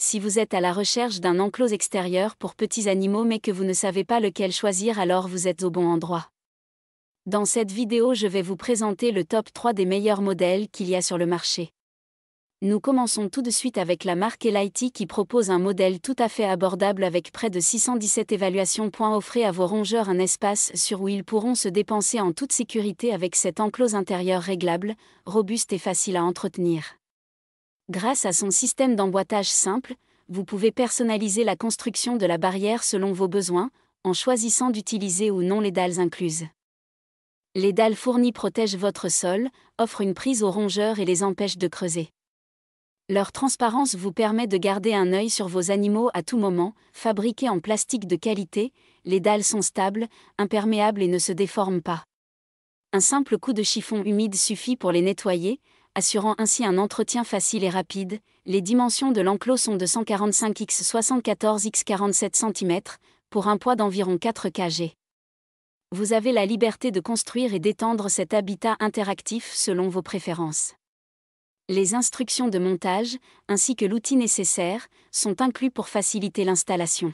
Si vous êtes à la recherche d'un enclos extérieur pour petits animaux mais que vous ne savez pas lequel choisir alors vous êtes au bon endroit. Dans cette vidéo je vais vous présenter le top 3 des meilleurs modèles qu'il y a sur le marché. Nous commençons tout de suite avec la marque Elite qui propose un modèle tout à fait abordable avec près de 617 évaluations. Offrez à vos rongeurs un espace sur où ils pourront se dépenser en toute sécurité avec cet enclos intérieur réglable, robuste et facile à entretenir. Grâce à son système d'emboîtage simple, vous pouvez personnaliser la construction de la barrière selon vos besoins, en choisissant d'utiliser ou non les dalles incluses. Les dalles fournies protègent votre sol, offrent une prise aux rongeurs et les empêchent de creuser. Leur transparence vous permet de garder un œil sur vos animaux à tout moment. Fabriquées en plastique de qualité, les dalles sont stables, imperméables et ne se déforment pas. Un simple coup de chiffon humide suffit pour les nettoyer, assurant ainsi un entretien facile et rapide. Les dimensions de l'enclos sont de 145 x 74 x 47 cm, pour un poids d'environ 4 kg. Vous avez la liberté de construire et d'étendre cet habitat interactif selon vos préférences. Les instructions de montage, ainsi que l'outil nécessaire, sont inclus pour faciliter l'installation.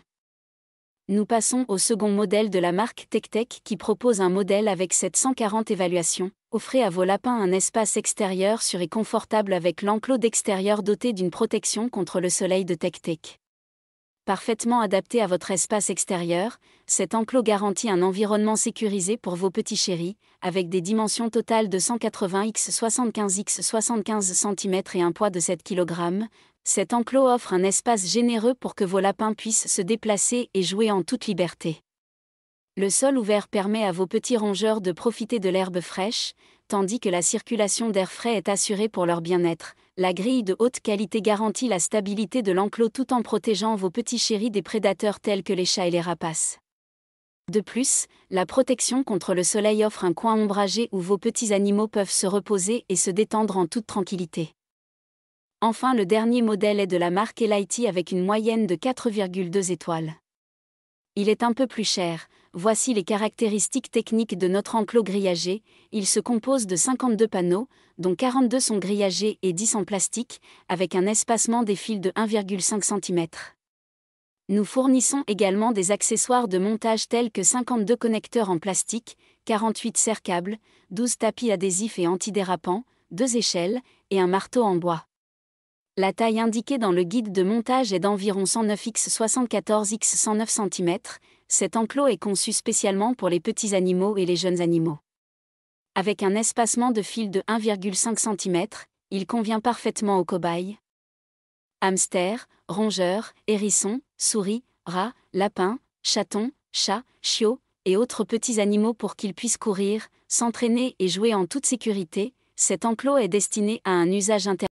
Nous passons au second modèle de la marque TechTech qui propose un modèle avec 740 évaluations. Offrez à vos lapins un espace extérieur sûr et confortable avec l'enclos d'extérieur doté d'une protection contre le soleil de TechTech. Parfaitement adapté à votre espace extérieur, cet enclos garantit un environnement sécurisé pour vos petits chéris, avec des dimensions totales de 180 x 75 x 75 cm et un poids de 7 kg, cet enclos offre un espace généreux pour que vos lapins puissent se déplacer et jouer en toute liberté. Le sol ouvert permet à vos petits rongeurs de profiter de l'herbe fraîche, tandis que la circulation d'air frais est assurée pour leur bien-être. La grille de haute qualité garantit la stabilité de l'enclos tout en protégeant vos petits chéris des prédateurs tels que les chats et les rapaces. De plus, la protection contre le soleil offre un coin ombragé où vos petits animaux peuvent se reposer et se détendre en toute tranquillité. Enfin le dernier modèle est de la marque Elite avec une moyenne de 4,2 étoiles. Il est un peu plus cher, voici les caractéristiques techniques de notre enclos grillagé, il se compose de 52 panneaux, dont 42 sont grillagés et 10 en plastique, avec un espacement des fils de 1,5 cm. Nous fournissons également des accessoires de montage tels que 52 connecteurs en plastique, 48 serre-câbles, 12 tapis adhésifs et antidérapants, deux échelles, et un marteau en bois. La taille indiquée dans le guide de montage est d'environ 109 x 74 x 109 cm. Cet enclos est conçu spécialement pour les petits animaux et les jeunes animaux. Avec un espacement de fil de 1,5 cm, il convient parfaitement aux cobayes. Hamsters, rongeurs, hérissons, souris, rats, lapins, chatons, chats, chiots et autres petits animaux pour qu'ils puissent courir, s'entraîner et jouer en toute sécurité, cet enclos est destiné à un usage interne.